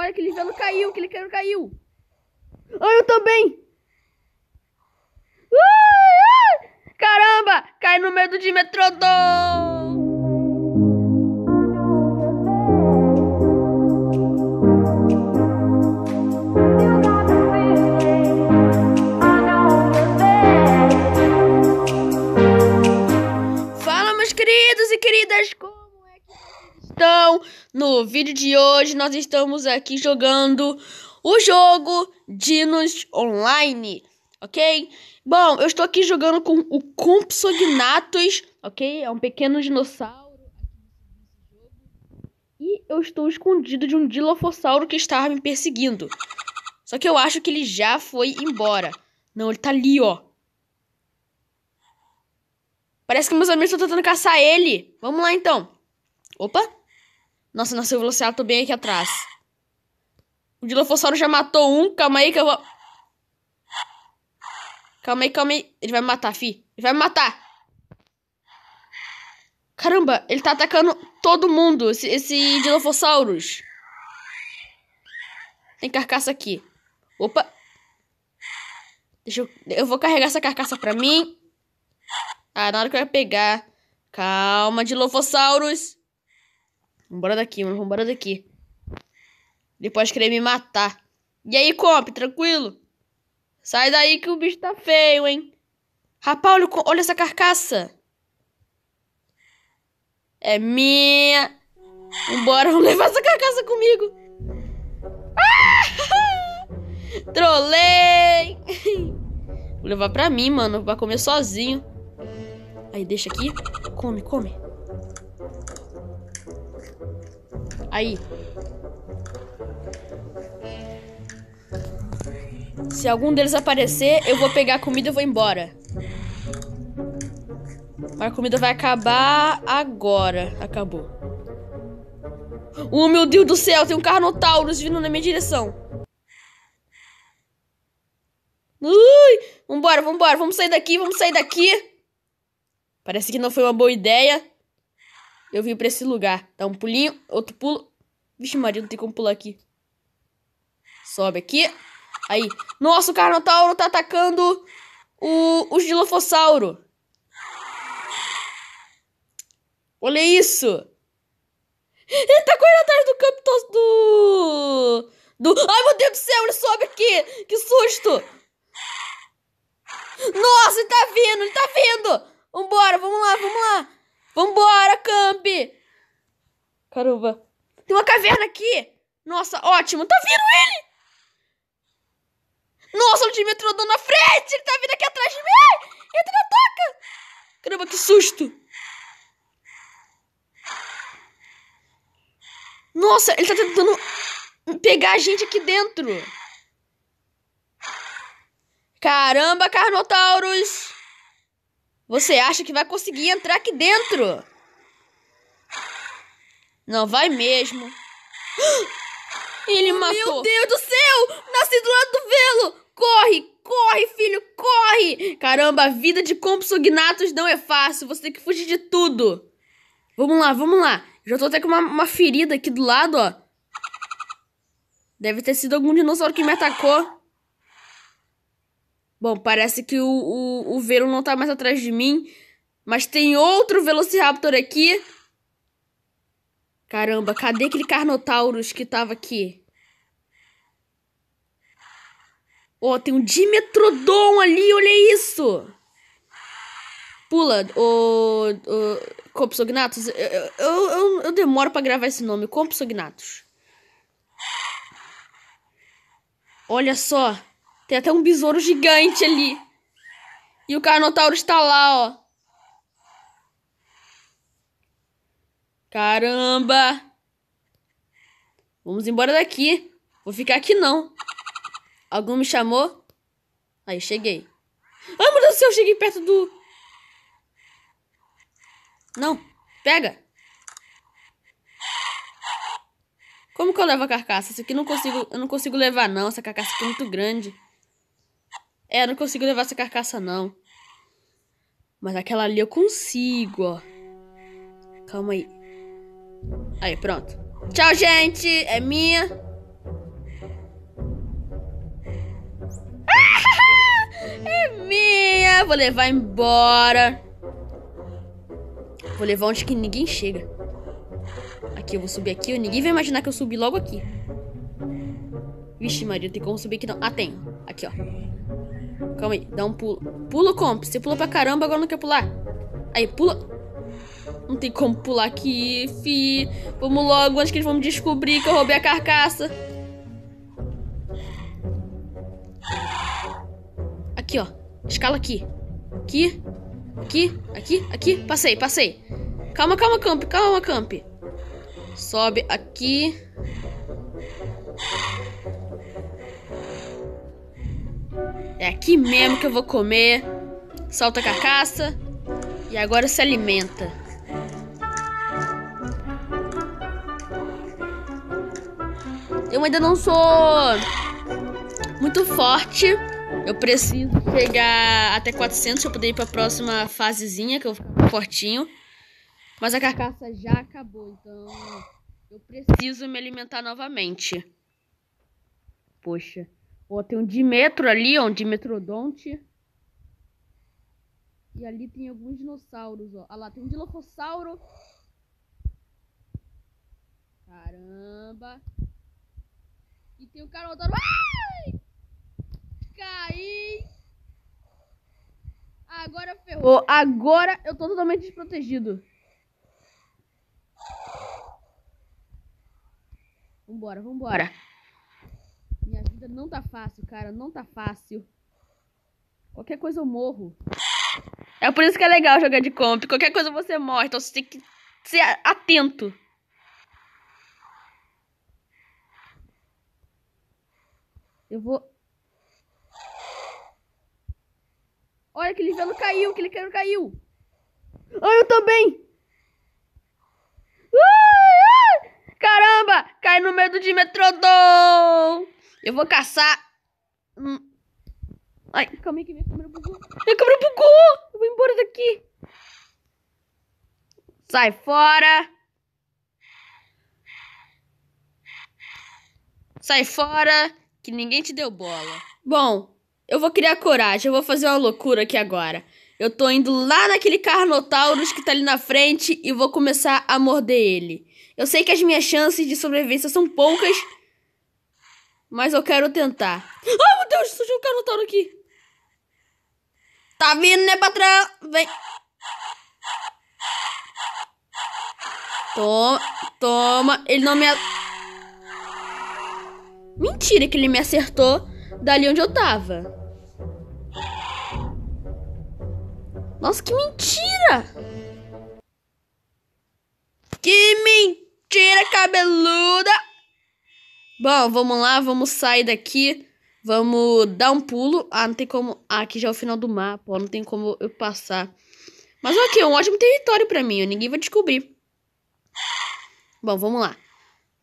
Olha, aquele cano caiu, aquele cano caiu. Ah, eu também. caramba, cai no medo de Metrodon. No vídeo de hoje nós estamos aqui jogando o jogo Dinos Online, ok? Bom, eu estou aqui jogando com o Compsognathus, ok? É um pequeno dinossauro. E eu estou escondido de um dilofossauro que estava me perseguindo. Só que eu acho que ele já foi embora. Não, ele tá ali, ó. Parece que meus amigos estão tentando caçar ele. Vamos lá, então. Opa! Nossa, nossa, o Velociraptor bem aqui atrás. O Dilophosaurus já matou um. Calma aí que eu vou... Calma aí, calma aí. Ele vai me matar, fi. Ele vai me matar. Caramba, ele tá atacando todo mundo, esse, esse Dilophosaurus. Tem carcaça aqui. Opa. Deixa eu... Eu vou carregar essa carcaça pra mim. Ah, na hora que eu ia pegar. Calma, Dilophosaurus. Vambora daqui, mano. Vambora daqui. Ele pode querer me matar. E aí, Comp, tranquilo? Sai daí que o bicho tá feio, hein? Rapaz, olha, olha essa carcaça. É minha. Vambora, vamos levar essa carcaça comigo. Ah! Trolei! Vou levar pra mim, mano. Vai comer sozinho. Aí, deixa aqui. Come, come. Aí. Se algum deles aparecer, eu vou pegar a comida e vou embora. Mas a comida vai acabar agora. Acabou. Oh, meu Deus do céu, tem um carro no vindo na minha direção. Ui, vambora, vambora, vamos sair daqui, vamos sair daqui. Parece que não foi uma boa ideia. Eu vim pra esse lugar. Dá um pulinho, outro pulo. Vixe, Maria, não tem como pular aqui. Sobe aqui. Aí. Nossa, o Carnotauro tá atacando o, o Gilofossauro. Olha isso. Ele tá correndo atrás do Capitão do... do... Ai, meu Deus do céu, ele sobe aqui. Que susto. Nossa, ele tá vindo, ele tá vindo. Vambora, vamos lá, vamos lá. Vambora, Camp! Caramba. Tem uma caverna aqui. Nossa, ótimo. Tá vindo ele! Nossa, o time entrou na frente! Ele tá vindo aqui atrás de mim! Entra na toca! Caramba, que susto! Nossa, ele tá tentando pegar a gente aqui dentro. Caramba, Carnotaurus! Você acha que vai conseguir entrar aqui dentro? Não vai mesmo. Ele matou. Meu Deus do céu! Nasci do lado do velo! Corre, corre, filho, corre! Caramba, a vida de compsognatos não é fácil. Você tem que fugir de tudo. Vamos lá, vamos lá. Já tô até com uma, uma ferida aqui do lado, ó. Deve ter sido algum dinossauro que me atacou. Bom, parece que o, o, o Velo não tá mais atrás de mim. Mas tem outro Velociraptor aqui. Caramba, cadê aquele Carnotaurus que tava aqui? Ó, oh, tem um Dimetrodon ali, olha isso! Pula, ô... Oh, Compsognatus, eu, eu, eu, eu demoro pra gravar esse nome, Compsognatus. Olha só, tem até um besouro gigante ali. E o Carnotauro está lá, ó. Caramba! Vamos embora daqui. Vou ficar aqui não. Algum me chamou? Aí, cheguei. Ai, ah, meu Deus do céu, cheguei perto do... Não, pega. Como que eu levo a carcaça? Isso aqui não consigo, eu não consigo levar não, essa carcaça aqui é muito grande. É, eu não consigo levar essa carcaça, não. Mas aquela ali eu consigo, ó. Calma aí. Aí, pronto. Tchau, gente. É minha. é minha. Vou levar embora. Vou levar onde que ninguém chega. Aqui, eu vou subir aqui. Ninguém vai imaginar que eu subi logo aqui. Vixe, Maria, não tem como subir aqui não. Ah, tem. Aqui, ó. Calma aí, dá um pulo. Pulo, comp. Você pula pra caramba, agora não quer pular. Aí, pula. Não tem como pular aqui, fi. Vamos logo, antes que eles vão me descobrir que eu roubei a carcaça. Aqui, ó. Escala aqui. Aqui. Aqui. Aqui. Aqui. Passei, passei. Calma, calma, camp. Calma, camp. Sobe aqui. É aqui mesmo que eu vou comer. Solta a carcaça e agora se alimenta. Eu ainda não sou muito forte. Eu preciso chegar até 400 para poder ir para a próxima fasezinha, que eu fico fortinho. Mas a carcaça já acabou, então eu preciso me alimentar novamente. Poxa. Ó, tem um Dimetro ali, ó, um Dimetrodonte. E ali tem alguns dinossauros, ó. Ah lá, tem um Dilophosauro. Caramba. E tem um Carnotauro. Ai! Caí! Agora ferrou. Agora eu tô totalmente desprotegido. Vambora, vambora vida não tá fácil, cara. Não tá fácil. Qualquer coisa eu morro. É por isso que é legal jogar de comp. Qualquer coisa você morre, então você tem que ser atento. Eu vou... Olha, aquele velo caiu, aquele velo caiu. Ah, eu também! Uh! Caramba! Cai no medo de Metrodon! Eu vou caçar... Ai, calma aí que minha câmera bugou. Minha câmera bugou! Eu vou embora daqui. Sai fora! Sai fora, que ninguém te deu bola. Bom, eu vou criar coragem, eu vou fazer uma loucura aqui agora. Eu tô indo lá naquele Carnotaurus que tá ali na frente e vou começar a morder ele. Eu sei que as minhas chances de sobrevivência são poucas, mas eu quero tentar. Ai, meu Deus, surgiu um canotauro aqui. Tá vindo, né, patrão? Vem. Toma, toma. Ele não me... Mentira que ele me acertou dali onde eu tava. Nossa, que mentira! Que mentira! tira cabeluda. Bom, vamos lá, vamos sair daqui. Vamos dar um pulo. Ah, não tem como. Ah, aqui já é o final do mapa. não tem como eu passar. Mas aqui é um ótimo território pra mim. ninguém vai descobrir. Bom, vamos lá.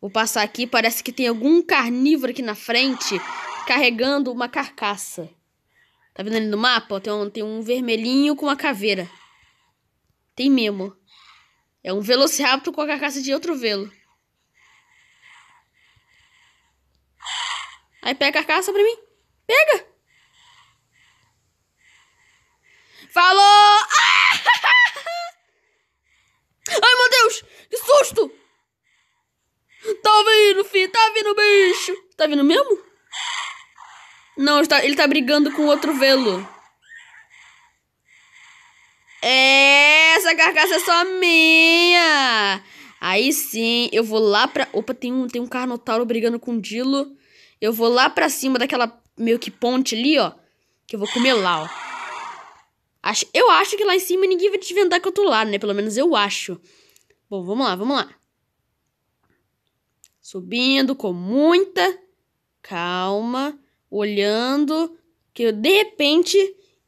Vou passar aqui. Parece que tem algum carnívoro aqui na frente carregando uma carcaça. Tá vendo ali no mapa? tem um, tem um vermelhinho com uma caveira. Tem mesmo. É um velociraptor com a carcaça de outro velo. Aí pega a carcaça pra mim. Pega! Falou! Ai, meu Deus! Que susto! Tá vindo, filho! Tá vindo, bicho! Tá vindo mesmo? Não, ele tá, tá brigando com outro velo. É essa carcaça é só minha. Aí sim, eu vou lá pra... Opa, tem um, tem um Carnotauro brigando com o Dilo. Eu vou lá pra cima daquela meio que ponte ali, ó. Que eu vou comer lá, ó. Acho, eu acho que lá em cima ninguém vai desvendar que eu tô lá, né? Pelo menos eu acho. Bom, vamos lá, vamos lá. Subindo com muita calma, olhando, que de repente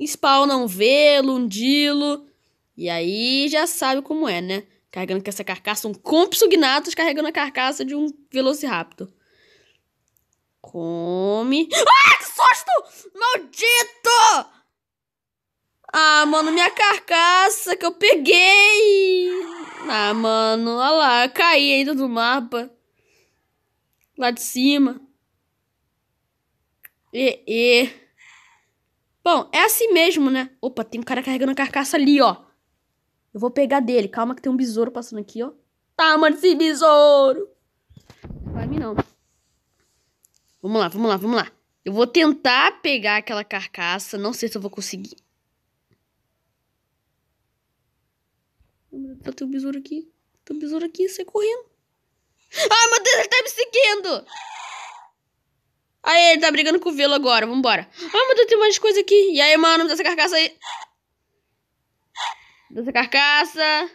spawna um velo, um dilo, e aí já sabe como é, né? Carregando com essa carcaça, um compsognatos carregando a carcaça de um Velociraptor. Come. Ah, que susto! Maldito! Ah, mano, minha carcaça que eu peguei! Ah, mano, olha lá, eu caí ainda do mapa. Lá de cima. E, e. Bom, é assim mesmo, né? Opa, tem um cara carregando a carcaça ali, ó. Eu vou pegar dele. Calma que tem um besouro passando aqui, ó. Tá, mano, esse besouro! Não vai me não. Vamos lá, vamos lá, vamos lá. Eu vou tentar pegar aquela carcaça. Não sei se eu vou conseguir. Tá tem um besouro aqui. Tem um besouro aqui, sai correndo. Ai, meu Deus, ele tá me seguindo! Aí, ele tá brigando com o velo agora, vambora. Ai, meu Deus, tem mais coisa aqui. E aí, mano, dessa carcaça aí. Dessa carcaça.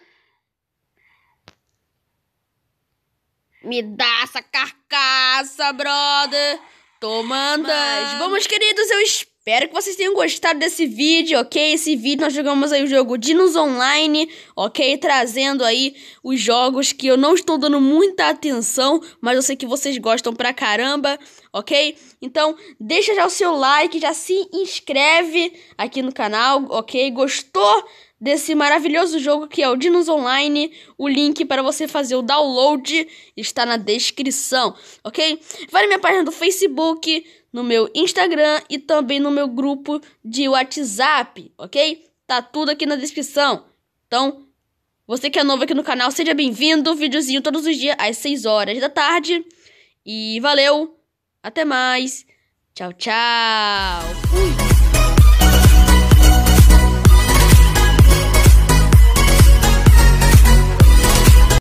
Me dá essa carcaça, brother. Tô mandando. vamos, queridos, eu espero que vocês tenham gostado desse vídeo, ok? Esse vídeo nós jogamos aí o jogo Dinos Online, ok? Trazendo aí os jogos que eu não estou dando muita atenção, mas eu sei que vocês gostam pra caramba, ok? Então, deixa já o seu like, já se inscreve aqui no canal, ok? Gostou desse maravilhoso jogo que é o Dinos Online. O link para você fazer o download está na descrição, ok? Vai na minha página do Facebook, no meu Instagram e também no meu grupo de WhatsApp, ok? Tá tudo aqui na descrição. Então, você que é novo aqui no canal, seja bem-vindo. Videozinho todos os dias às 6 horas da tarde. E valeu, até mais. Tchau, tchau. Fui.